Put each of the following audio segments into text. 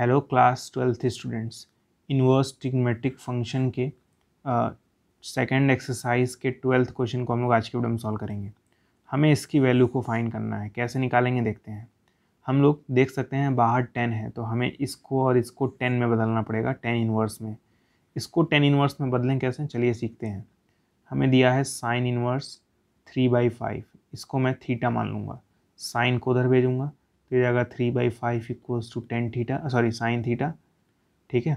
hello class twelfth students inverse trigonometric function के second exercise के twelfth question को हम लोग आज के वीडियो में सॉल्व करेंगे हमें इसकी वैल्यू को फाइन करना है कैसे निकालेंगे देखते हैं हम लोग देख सकते हैं बाहर टेन है तो हमें इसको और इसको टेन में बदलना पड़ेगा टेन इन्वर्स में इसको टेन इन्वर्स में बदलें कैसे चलिए सीखते हैं हमें दिया है sine inverse three by five इसको मैं थीटा मान लूँगा साइन को उधर भेजूँगा तो ये जाएगा three by five equals to tan theta sorry sine theta ठीक है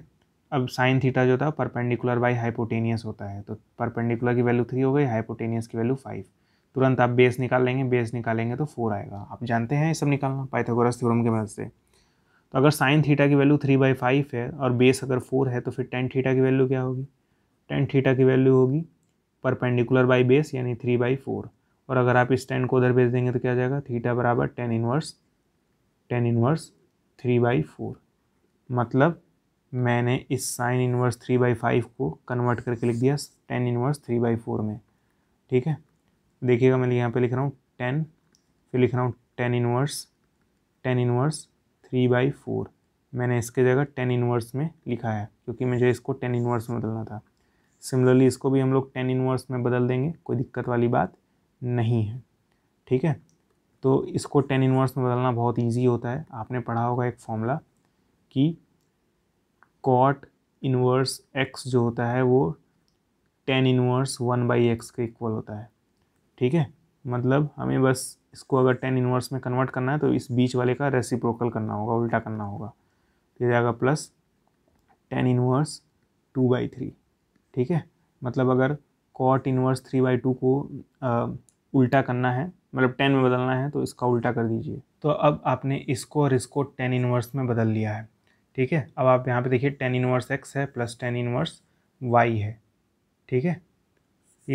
अब साइन थीटा जो था परपेंडिकुलर बाई हाइपोटेनियस होता है तो परपेंडिकुलर की वैल्यू थ्री हो गई हाइपोटेनियस की वैल्यू फाइव तुरंत आप बेस निकाल लेंगे बेस निकालेंगे तो फोर आएगा आप जानते हैं ये सब निकालना पाइथागोरस थ्योरम के मदद से तो अगर साइन थीटा की वैल्यू थ्री बाई फाइव है और बेस अगर फोर है तो फिर टेन थीटा की वैल्यू क्या होगी टेन थीटा की वैल्यू होगी परपेंडिकुलर बाई बेस यानी थ्री बाई फोर और अगर आप इस टेन को उधर भेज देंगे तो क्या जाएगा थीटा बराबर tan inverse tan inverse three by four मतलब मैंने इस sine inverse three by five को कन्वर्ट करके लिख दिया tan inverse three by four में ठीक है देखिएगा मैं यहाँ पे लिख रहा हूँ टेन फिर लिख रहा हूँ tan inverse tan inverse three by four मैंने इसके जगह टेन इनवर्स में लिखा है क्योंकि मुझे इसको टेन इनवर्स में बदलना था सिमिलरली इसको भी हम लोग टेन इनवर्स में बदल देंगे कोई दिक्कत वाली बात नहीं है ठीक है तो इसको टेन इनवर्स में बदलना बहुत ईजी होता है आपने पढ़ा होगा एक फॉर्मूला कि कॉट इनवर्स एक्स जो होता है वो tan inverse one by x के इक्वल होता है ठीक है मतलब हमें बस इसको अगर टेन इन्वर्स में कन्वर्ट करना है तो इस बीच वाले का रेसिप्रोकल करना होगा उल्टा करना होगा तो जाएगा plus tan inverse two by three ठीक है मतलब अगर cot inverse three by two को आ, उल्टा करना है मतलब टेन में बदलना है तो इसका उल्टा कर दीजिए तो अब आपने इसको और इसको टेन इनवर्स में बदल लिया है ठीक है अब आप यहाँ पे देखिए टेन इनवर्स एक्स है प्लस टेन इनवर्स वाई है ठीक है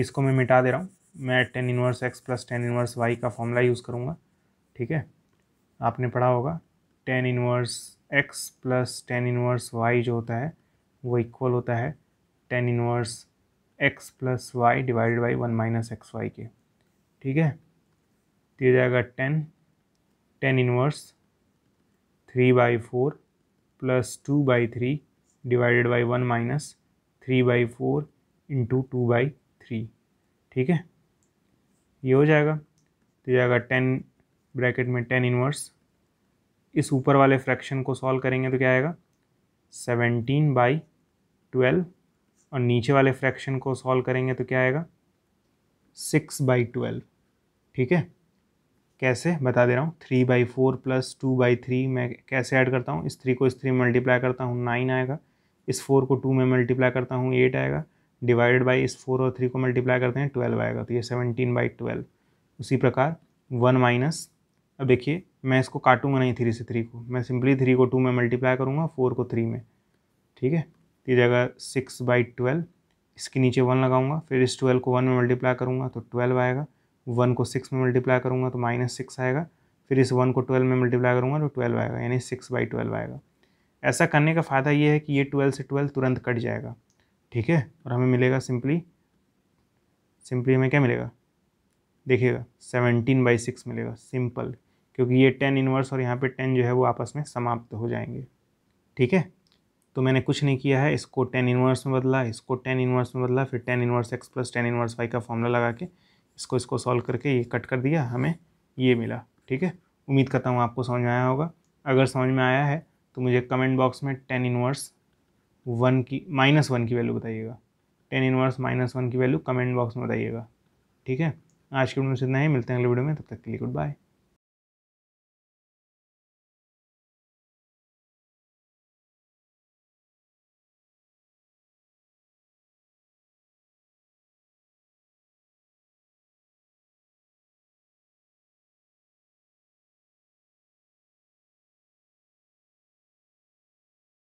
इसको मैं मिटा दे रहा हूँ मैं tan inverse x plus tan inverse y का फॉर्मूला यूज़ करूँगा ठीक है आपने पढ़ा होगा tan inverse x plus tan inverse y जो होता है वो इक्वल होता है tan inverse x plus y divide by one minus x y के ठीक है तो ये जाएगा tan tan inverse three by four plus two by three divided by one minus three by four into to by three ठीक है ये हो जाएगा तो जाएगा टेन ब्रैकेट में टेन इनवर्स इस ऊपर वाले फ्रैक्शन को सॉल्व करेंगे तो क्या आएगा सेवेंटीन बाई ट्वेल्व और नीचे वाले फ्रैक्शन को सॉल्व करेंगे तो क्या आएगा सिक्स बाई ट्वेल्व ठीक है कैसे बता दे रहा हूँ three by four plus two by three मैं कैसे ऐड करता हूँ इस थ्री को इस थ्री में मल्टीप्लाई करता हूँ नाइन आएगा इस फोर को टू में मल्टीप्लाई करता हूँ एट आएगा डिवाइडेड बाई इस फोर और थ्री को मल्टीप्लाई करते हैं ट्वेल्व आएगा तो ये सेवनटीन बाई ट्वेल्व उसी प्रकार वन माइनस अब देखिए मैं इसको काटूंगा नहीं थ्री से थ्री को मैं सिंपली थ्री को टू में मल्टीप्लाई करूँगा फोर को थ्री में ठीक है तो ये सिक्स बाई ट्वेल्व इसके नीचे वन लगाऊंगा फिर इस ट्वेल्व को वन में मल्टीप्लाई करूँगा तो ट्वेल्व आएगा वन को सिक्स में मल्टीप्लाई करूँगा तो माइनस सिक्स आएगा फिर इस वन को ट्वेल्व में मल्टीप्लाई करूँगा तो ट्वेल्व आएगा यानी सिक्स बाई ट्वेल्व आएगा ऐसा करने का फ़ायदा ये है कि ये ट्वेल्व से ट्वेल्व तुरंत कट जाएगा ठीक है और हमें मिलेगा सिंपली सिंपली हमें क्या मिलेगा देखिएगा सेवनटीन बाई सिक्स मिलेगा सिंपल क्योंकि ये टेन इन्वर्स और यहाँ पे टेन जो है वो आपस में समाप्त हो जाएंगे ठीक है तो मैंने कुछ नहीं किया है इसको टेन इन्वर्स में बदला इसको टेन इन्वर्स में बदला फिर tan inverse x plus tan inverse y का फॉर्मूला लगा के इसको इसको सॉल्व करके ये कट कर दिया हमें ये मिला ठीक है उम्मीद करता हूँ आपको समझ में आया होगा अगर समझ में आया है तो मुझे कमेंट बॉक्स में टेन इनवर्स वन की माइनस वन की वैल्यू बताइएगा टेन इनवर्स माइनस वन की वैल्यू कमेंट बॉक्स में बताइएगा ठीक है आज के वीडियो में इतना ही मिलते हैं अगले वीडियो में तब तक के लिए गुड बाय